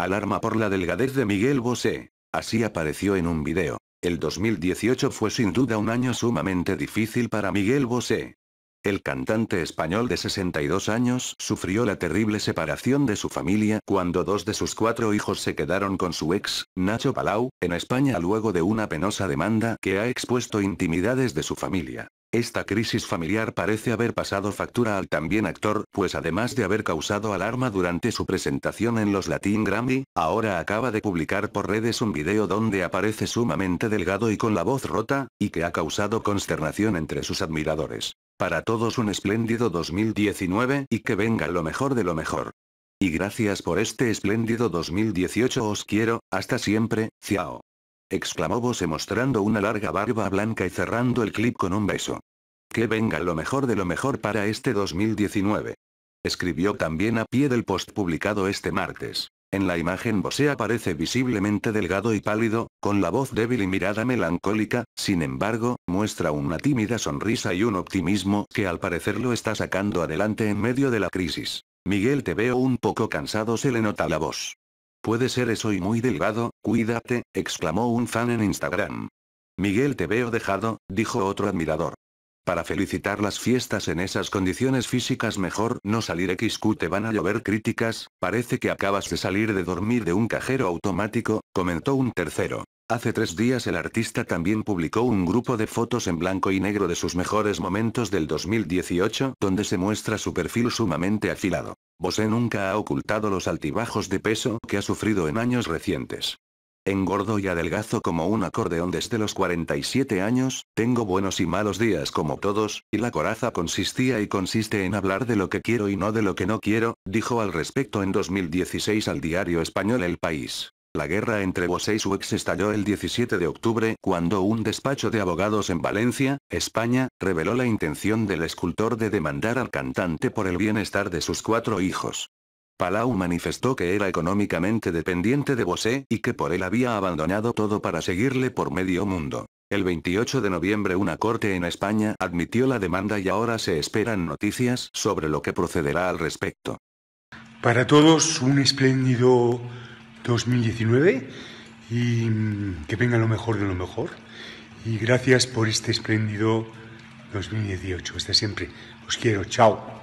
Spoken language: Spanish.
Alarma por la delgadez de Miguel Bosé. Así apareció en un video. El 2018 fue sin duda un año sumamente difícil para Miguel Bosé. El cantante español de 62 años sufrió la terrible separación de su familia cuando dos de sus cuatro hijos se quedaron con su ex, Nacho Palau, en España luego de una penosa demanda que ha expuesto intimidades de su familia. Esta crisis familiar parece haber pasado factura al también actor, pues además de haber causado alarma durante su presentación en los Latin Grammy, ahora acaba de publicar por redes un video donde aparece sumamente delgado y con la voz rota, y que ha causado consternación entre sus admiradores. Para todos un espléndido 2019 y que venga lo mejor de lo mejor. Y gracias por este espléndido 2018 os quiero, hasta siempre, ciao exclamó Bose mostrando una larga barba blanca y cerrando el clip con un beso. Que venga lo mejor de lo mejor para este 2019. Escribió también a pie del post publicado este martes. En la imagen Bose aparece visiblemente delgado y pálido, con la voz débil y mirada melancólica, sin embargo, muestra una tímida sonrisa y un optimismo que al parecer lo está sacando adelante en medio de la crisis. Miguel te veo un poco cansado se le nota la voz. Puede ser eso y muy delgado, cuídate, exclamó un fan en Instagram. Miguel te veo dejado, dijo otro admirador. Para felicitar las fiestas en esas condiciones físicas mejor no salir XQ te van a llover críticas, parece que acabas de salir de dormir de un cajero automático, comentó un tercero. Hace tres días el artista también publicó un grupo de fotos en blanco y negro de sus mejores momentos del 2018, donde se muestra su perfil sumamente afilado. Bosé nunca ha ocultado los altibajos de peso que ha sufrido en años recientes. Engordo y adelgazo como un acordeón desde los 47 años, tengo buenos y malos días como todos, y la coraza consistía y consiste en hablar de lo que quiero y no de lo que no quiero, dijo al respecto en 2016 al diario español El País. La guerra entre Bosé y ex estalló el 17 de octubre cuando un despacho de abogados en Valencia, España, reveló la intención del escultor de demandar al cantante por el bienestar de sus cuatro hijos. Palau manifestó que era económicamente dependiente de Bosé y que por él había abandonado todo para seguirle por medio mundo. El 28 de noviembre una corte en España admitió la demanda y ahora se esperan noticias sobre lo que procederá al respecto. Para todos un espléndido 2019 y mm, que venga lo mejor de lo mejor. Y gracias por este espléndido 2018. Hasta siempre. Os quiero. Chao.